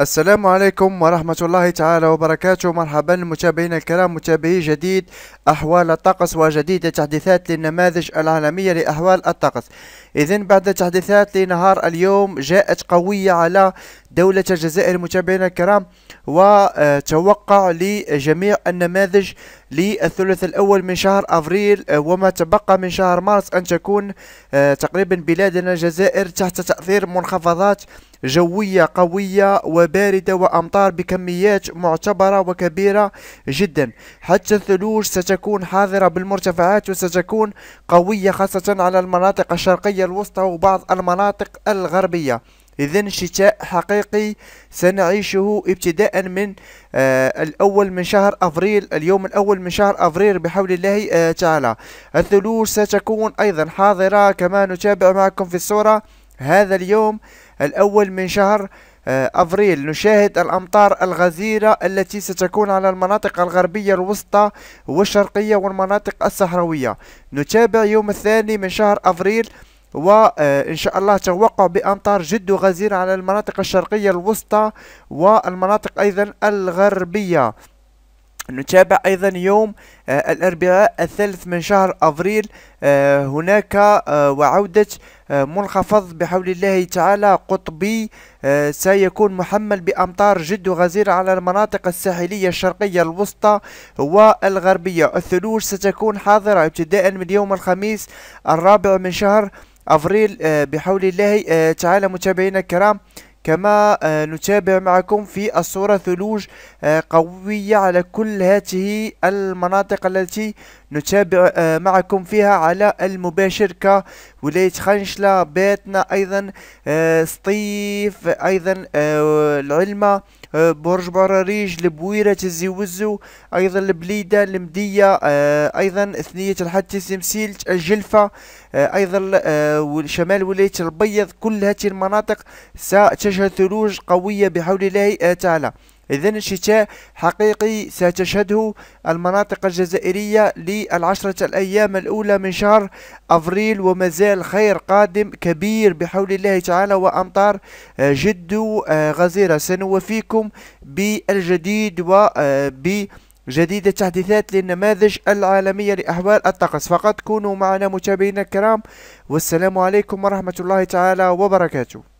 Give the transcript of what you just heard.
السلام عليكم ورحمة الله تعالى وبركاته مرحبا متابعينا الكرام متابعي جديد أحوال الطقس وجديد التحديثات للنماذج العالمية لأحوال الطقس إذن بعد التحديثات لنهار اليوم جاءت قوية على دولة الجزائر متابعينا الكرام وتوقع لجميع النماذج للثلث الأول من شهر أفريل آه، وما تبقى من شهر مارس أن تكون آه، تقريبا بلادنا الجزائر تحت تأثير منخفضات جوية قوية وباردة وأمطار بكميات معتبرة وكبيرة جدا حتى الثلوج ستكون حاضرة بالمرتفعات وستكون قوية خاصة على المناطق الشرقية الوسطى وبعض المناطق الغربية إذا شتاء حقيقي سنعيشه ابتداء من آه الأول من شهر أفريل اليوم الأول من شهر أفريل بحول الله آه تعالى الثلوج ستكون أيضا حاضرة كما نتابع معكم في الصورة هذا اليوم الأول من شهر آه، أفريل نشاهد الأمطار الغزيرة التي ستكون على المناطق الغربية الوسطى والشرقية والمناطق الصحراوية نتابع يوم الثاني من شهر أفريل وإن آه، شاء الله توقع بأمطار جد غزيرة على المناطق الشرقية الوسطى والمناطق أيضا الغربية نتابع ايضا يوم آه، الاربعاء الثالث من شهر افريل آه، هناك وعوده منخفض بحول الله تعالى قطبي سيكون محمل بامطار جد غزيرة على المناطق الساحليه الشرقيه الوسطى والغربيه الثلوج ستكون حاضره ابتداء من يوم الخميس الرابع من شهر أفريل آه، بحول الله آه، تعالى متابعينا الكرام كما آه، نتابع معكم في الصورة ثلوج آه، قوية على كل هذه المناطق التي نتابع آه، معكم فيها على المباشر كولاية خنشلة باتنا أيضا سطيف أيضا العلمة برج براريج لبويرة الزيوزو أيضا البليدة المدية أيضا ثنية الحتي سمسيل الجلفة أيضا شمال ولاية البيض كل هذه المناطق ستجد تشهد ثلوج قوية بحول الله تعالى إذا الشتاء حقيقي ستشهده المناطق الجزائرية للعشرة الأيام الأولى من شهر أفريل ومازال خير قادم كبير بحول الله تعالى وأمطار جد غزيرة سنوفيكم بالجديد وب جديد التحديثات للنماذج العالمية لأحوال الطقس فقط كونوا معنا متابعينا الكرام والسلام عليكم ورحمة الله تعالى وبركاته